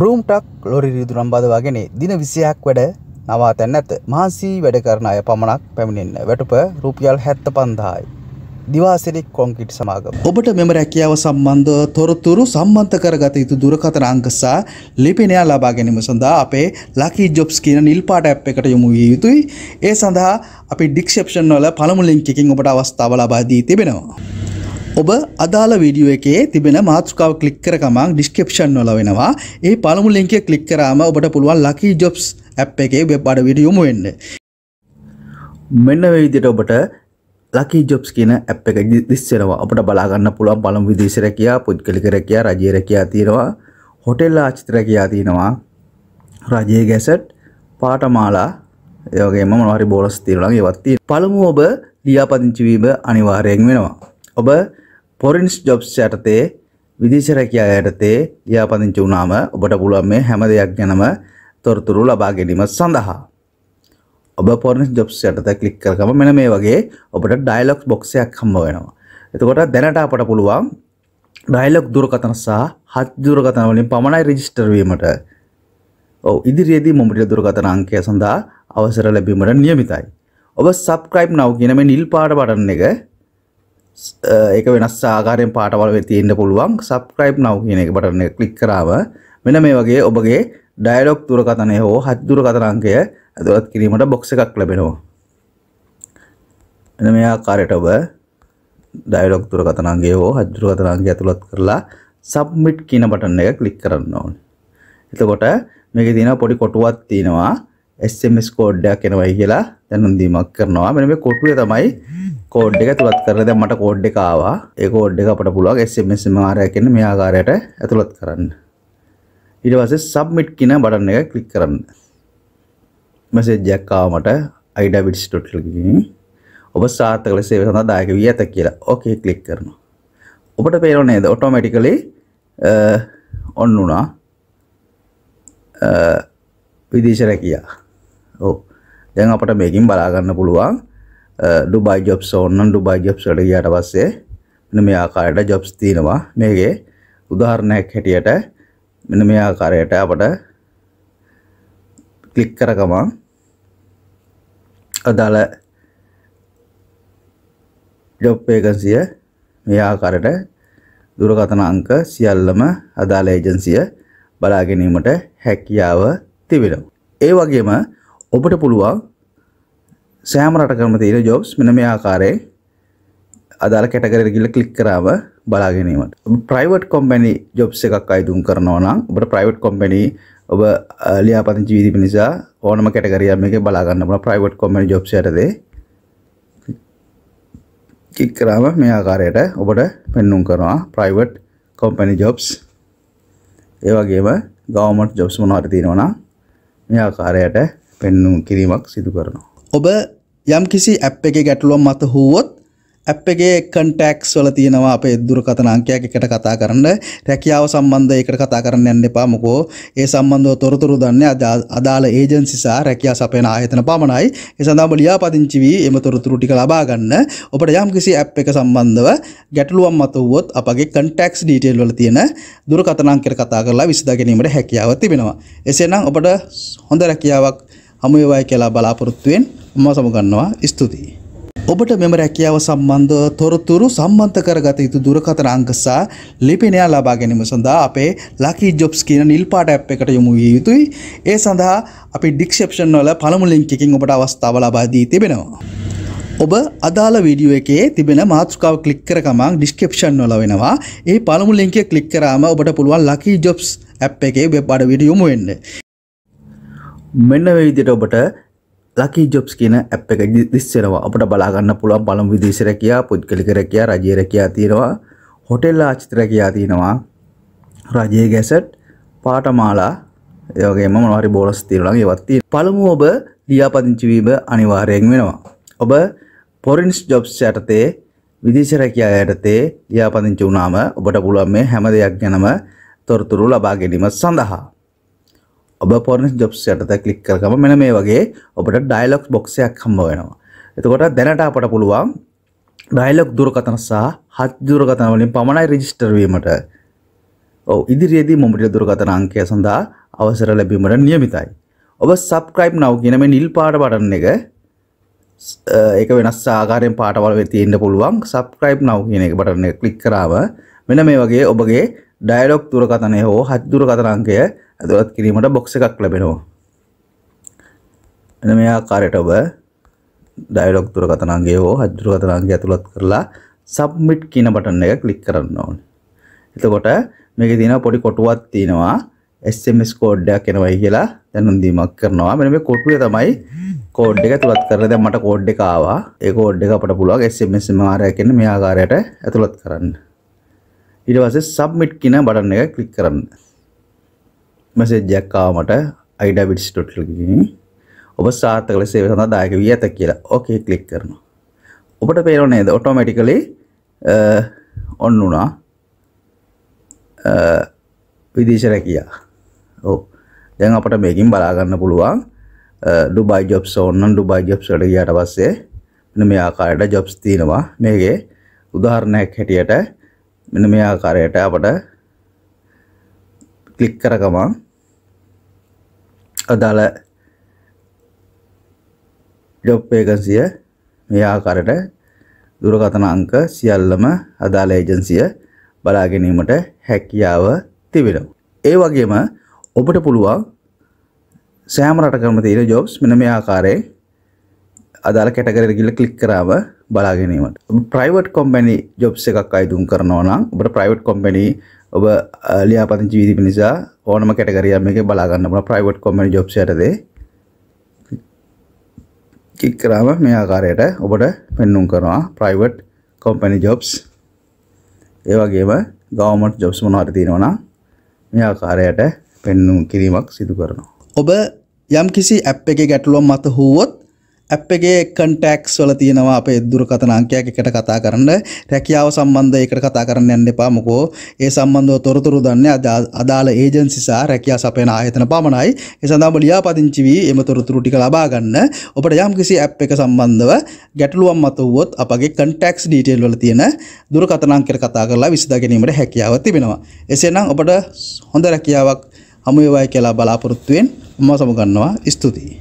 බ්‍රූම්ටක් lorry රිදුරම් බදවාගෙන දින විසියක් වැඩ නවාතැන් ඇත මහන්සී වැඩ කරන අය පමණක් පැමිණෙන්න වැටුප රුපියල් හැත්ත පන්දායි. දිවාසිරික් කොංකිට් සමාගම. ඔබට මෙම රැකියාව සම්බන්ධ තොරතුරු සම්බන්ධ කරගත යුතු දුරකථන අංකසා ලිපිනයා ලබා ගැනීම සඳහා අපේ ලකී ජොබ්ස් කියන නිල්පාට ඇප් එකට යොමු විය යුතුයි. ඒ සඳහා අපි ඩික්ෂප්ෂන් වල පළමු ලින්ක් එකකින් ඔබට අවස්ථාව ලබා දී තිබෙනවා. ඔබ අදාළ වීඩියෝ එකේ තිබෙන මාතෘකාව ක්ලික් කර ගමන් ඩිස්ක්‍රිප්ෂන් වල වෙනවා. ඒ පළමු ලින්ක් එක ක්ලික් කරාම ඔබට පුළුවන් Lucky Jobs app එකේ වෙබ් අඩවියට යොමු වෙන්න. මෙන්න මේ විදිහට ඔබට Lucky Jobs කියන app එක දිස්සෙනවා. අපිට බලා ගන්න පුළුවන් පළමු විදේශ රැකියා, පුද්ගලික රැකියා, රජයේ රැකියා තියෙනවා. හොටෙල් ආචිත රැකියා තියෙනවා. රජයේ ගැසට්, පාඨමාලා, ඒ වගේම මොනවා හරි බෝනස් තියෙනවා නම් ඒවත් තියෙනවා. පළමුව ඔබ ලියාපදිංචි වීම අනිවාර්යයෙන් වෙනවා. ඔබ ෆොරින්ස් ජොබ්ස් යටතේ විදේශ රැකියාව යටතේ ලියාපදිංචි වුණාම ඔබට පුළුවන් මේ හැම දෙයක් ගැනම තොරතුරු ලබා ගැනීම සඳහා ඔබ පොරින්ස් ජොබ්ස් යටතේ ක්ලික් කරගම මෙන්න මේ වගේ ඔබට ඩයලොග් බොක්ස් එකක් හම්බ වෙනවා. එතකොට දැනට අපට පුළුවන් ඩයිලොග් දුරකථන සහ හත් දුරකථන වලින් පමණයි රෙජිස්ටර් වීමට. ඔව් ඉදිරියේදී මොඹිට දුරකථන අංකය සඳහා අවසර ලැබීමට නියමිතයි. ඔබ subscribe now කියන මේ නිල් පාට බටන් එක ඒක වෙනස් ආකාරයෙන් පාටවල තියෙන්න පුළුවන් subscribe now කියන එක බටන් එක ක්ලික් කරාම මෙන්න මේ වගේ ඔබගේ ඩයලොග් දුරකථනය හෝ හත් දුරකථන අංකය ඇතුළත් කිරීමට බොක්ස් එකක් ලැබෙනවා. එන මේ ආකාරයට ඔබ ඩයලොග් දුරකථනාංගය හෝ හත් දුරකථනාංගය ඇතුළත් කරලා සබ්මිට් කියන බටන් එක ක්ලික් කරන්න ඕනේ. එතකොට මේකේ තියෙන පොඩි කොටුවක් තියෙනවා SMS කෝඩ්ඩයක් එනවයි කියලා දැනුම්දීමක් කරනවා. මෙන්න මේ කොටුවේ තමයි කෝඩ් එක ඇතුළත් කරලා දැන් මට කෝඩ් එක ආවා. ඒ කෝඩ් එක අපිට පුළුවන් SMS මාරයකින් මේ ආකාරයට ඇතුළත් කරන්න. ඊට පස්සේ submit කියන බටන් එක ක්ලික් කරන්න. මැසේජ් එකක් ආවා මට idavids.lg ගිහින් ඔබ සාර්ථක ලෙස සේවය සඳහා දායක වී ඇත කියලා. ඕකේ ක්ලික් කරනවා. ඔබට පේනව නේද? ඔටෝමැටිකලි ඔන් uh, වුණා. Uh, විදේශ රැකියා ඕ දැන් අපට මේකින් බලාගන්න පුළුවන් ඩුබයි ජොබ්ස් ඕන්නන් ඩුබයි ජොබ්ස් වලට ගියාට පස්සේ මෙන්න මේ ආකාරයට ජොබ්ස් තියෙනවා මේකේ උදාහරණයක් හැටියට මෙන්න මේ ආකාරයට අපට ක්ලික් කර ගමන් අදාළ ජොබ් වේකන්සිය මේ ආකාරයට දුරකථන අංක සියල්ලම අදාළ ඒජන්සිය බලා ගැනීමට හැකියාව තිබෙනවා. ඒ වගේම ඔබට පුළුවන් සෑම රටකම තියෙන ජොබ්ස් මෙන්න මේ ආකාරයේ අදාළ කැටගරි ගිල්ල ක්ලික් කරාම බලා ගැනීමට. ප්‍රයිවට් කම්පැනි ජොබ්ස් එකක් අයදුම් කරනවා නම් ඔබට ප්‍රයිවට් කම්පැනි ඔබ ලියාපදිංචි වීදීම නිසා ඕනම කැටගරියක් මේකේ බලා ගන්න පුළුවන් ප්‍රයිවට් කම්පැනි ජොබ්ස් යටතේ. ක්ලික් කරාම මේ ආකාරයට ඔබට පෙන්වුම් කරනවා ප්‍රයිවට් කම්පැනි ජොබ්ස්. ඒ වගේම ගවර්න්මන්ට් ජොබ්ස් මොනවාරි තියෙනවා නම් මේ ආකාරයට පෙන්නුම් කිරීමක් සිදු කරනවා. ඔබ යම් කිසි ඇප් එකේ ගැටලුවක් මත හුවොත් ඇප් එකේ කන්ටැක්ස් වල තියෙනවා අපේ දුරකථන අංකයක් එකට කතා කරන්න රැකියාව සම්බන්ධ ඒකට කතා කරන්න යන්න එපා මොකෝ ඒ සම්බන්ධව තොරතුරු දන්නේ අදාළ ඒජන්සි සහ රැකියා සපයන ආයතන පමණයි ඒ සඳහා ඔබ ලියාපදිංචි වී එම තොරතුරු ටික ලබා ගන්න ඔබට යම්කිසි ඇප් එක සම්බන්ධව ගැටලුවක් මත වුවොත් අපගේ කන්ටැක්ස් ඩීටේල් වල තියෙන දුරකථන අංකයට කතා කරලා විසඳා ගැනීමට හැකියාව තිබෙනවා එසේනම් ඔබට හොඳ රැකියාවක් හමුයවයි කියලා බලාපොරොත්තුවෙන් මම සමුගන්නවා ස්තුතියි. ඔබට මෙම රැකියාව සම්බන්ධ තොරතුරු සම්බන්ධ කරගත යුතු දුරකථන අංක සහ ලිපිනය ලබා ගැනීම සඳහා අපේ ලකී ජොබ්ස් කියන නිල් පාට ඇප් එකට යොමු විය යුතුයි. ඒ සඳහා අපි ඩික්ෂප්ෂන් වල පළමු ලින්ක් එකකින් ඔබට අවස්ථාව ලබා දී තිබෙනවා. ඔබ අදාළ වීඩියෝ එකේ තිබෙන මාතෘකාව ක්ලික් කර ගමන් ඩිස්ක්‍රිප්ෂන් වල වෙනවා. ඒ පළමු ලින්ක් එක ක්ලික් කරාම ඔබට පුළුවන් ලකී ජොබ්ස් ඇප් එකේ වෙබ් අඩවියට යොමු වෙන්න. මෙන්න විදිට ඔබට ලකි ජොබ්ස් කියන ඇප් එක දිස්සෙනවා අපට බලාගන්න පුළුවන් පළමු විදේශ රැකියා පුද්ගලික රැකියා රජයේ රැකියා තියෙනවා හොටෙල් ආචිත රැකියා තියෙනවා රජයේ ගැසට් පාඨමාලා ඒ වගේම මොනවා හරි බෝනස් තියෙනවා නම් ඒවත් තියෙනවා පළමුව ඔබ ලියාපදිංචි වීම අනිවාර්යෙන් වෙනවා ඔබ පොරින්ස් ජොබ්ස් යටතේ විදේශ රැකියා යටතේ ලියාපදිංචි වුණාම ඔබට පුළුවන් මේ හැම දෙයක් ගැනම තොරතුරු ලබා ගැනීම සඳහා ඔබ පොරනිස් ජොබ්ස් යටත ක්ලික් කරගම මෙන මේ වගේ ඔබට ඩයිලොක් බොක්සයක් හම්බ වෙනවා. එතකොට දැනට අපට පුළුවන් ඩයිලොක් දුරකතන සහ හත් දුරකතන වලින් පමණයි රෙජිස්ටර් වීමට. ඔව් ඉදිරියේදී මොමිට දුරකතන අංකය සඳහා අවසර ලැබීමට නියමිතයි. ඔබ subscribe now කියන මේ නිල් පාට බටන් එක ඒක වෙනස් ආකාරයෙන් පාටවල තියෙන්න පුළුවන් subscribe now කියන එක බටන් එක ක්ලික් කරාම මෙන්න මේ වගේ ඔබගේ ඩයිලොක් දුරකතනය හෝ හත් දුරකතරංකය ඇතුළත් කිරීමට බොක්ස එකක් ලැබෙනවා. එන මෙයා කාරයට ඔබ ඩයිලොක් දුරකතනන්ගේ හෝ හජදුරකතරන්ගේ ඇතුළත් කරලා සබ්මිට් කියන බටන එක කලික් කරන්න ඕන. එතකොට මේක තියෙන පොඩි කොටුවත් තියෙනවා SMS කෝඩ්ඩයක් එනවයි කියලා දැනුම්දීමක් කරනවා මෙන මේ කොටුවේ තමයි කෝඩ් එක ඇතුළත් කරලා දැන් මට කෝඩ් එක ආවා ඒ කෝඩ් එක අපට පුළුවන් SMS මාරය කියන මේ ආකාරයට ඇතුළත් කරන්න ඊට පස්සේ submit කියන බටන් එක ක්ලික් කරන්න. මැසේජ් එකක් ආවමට idabits.lg ඔබ සාර්ථක ලෙස සේවය සඳහා දායක වී ඇත කියලා. ඕකේ ක්ලික් කරනවා. ඔබට පේනව නේද? ඔටෝමැටිකලි ඔන් uh, වුණා. Uh, විදේශ රැකියා. ඔව්. දැන් අපට මේකින් බලා ගන්න පුළුවන් ඩුබයි ජොබ්ස් ඕන නම් ඩුබයි ජොබ්ස් වලට ගියාට පස්සේ මෙන්න මේ ආකාරයට ජොබ්ස් තියෙනවා. මේකේ උදාහරණයක් හැටියට මෙන්න මේ ආකාරයට අපට ක්ලික් කර ගමන් අදාළ ජොබ් වේකන්සිය මේ ආකාරයට දුරකථන අංක සියල්ලම අදාළ ඒජන්සිය බලා ගැනීමට හැකියාව තිබෙනවා. ඒ වගේම ඔබට පුළුවන් සෑම රටකම තියෙන ජොබ්ස් මෙන්න මේ ආකාරයෙන් අදාළ කැටගරි ගිල්ල ක්ලික් කරාම බලා ගැනීමට. ප්‍රයිවට් කොම්පැනි ජොබ්ස් එකක් අයිතුම් කරනවා නම් ඔබට ප්‍රයිවට් කොම්පැනි ඔබ ලියාපදිංචි වීදීම නිසා ඕනම කැටගරියක් මේකේ බලා ගන්න පුළුවන් ප්‍රයිවට් කොම්පැනි ජොබ්ස් යටතේ ක්ලික් කරාම මේ ආකාරයට ඔබට පෙන්නුම් කරනවා ප්‍රයිවට් කොම්පැනි ජොබ්ස් ඒ වගේම ගවර්න්මන්ට් ජොබ්ස් මොනවද තියෙනවා නම් මේ ආකාරයට පෙන්නුම් කිරීමක් සිදු කරනවා ඔබ යම් කිසි ඇප් එකේ ගැටලුවක් මත හුවොත් ඇප් එකේ කන්ටැක්ස් වල තියෙනවා අපේ දුරකථන අංකයක් එකට කතා කරන්න රැකියාව සම්බන්ධ ඒකට කතා කරන්න යන්න එපා මොකෝ ඒ සම්බන්ධව තොරතුරු දන්නේ අදාළ ඒජන්සි සහ රැකියා සපයන ආයතන පමණයි ඒ සඳහාම ලියාපදිංචි වී එම තොරතුරු ටික ලබා ගන්න ඔබට යම්කිසි ඇප් එක සම්බන්ධව ගැටලුවක් මතුවොත් අපගේ කන්ටැක්ස් ඩීටේල් වල තියෙන දුරකථන අංකයට කතා කරලා විසඳා ගැනීමට හැකියාව තිබෙනවා එසේනම් ඔබට හොඳ රැකියාවක් හමු වේවායි කියලා බලාපොරොත්තු වෙන් මම සමුගන්නවා ස්තුතියි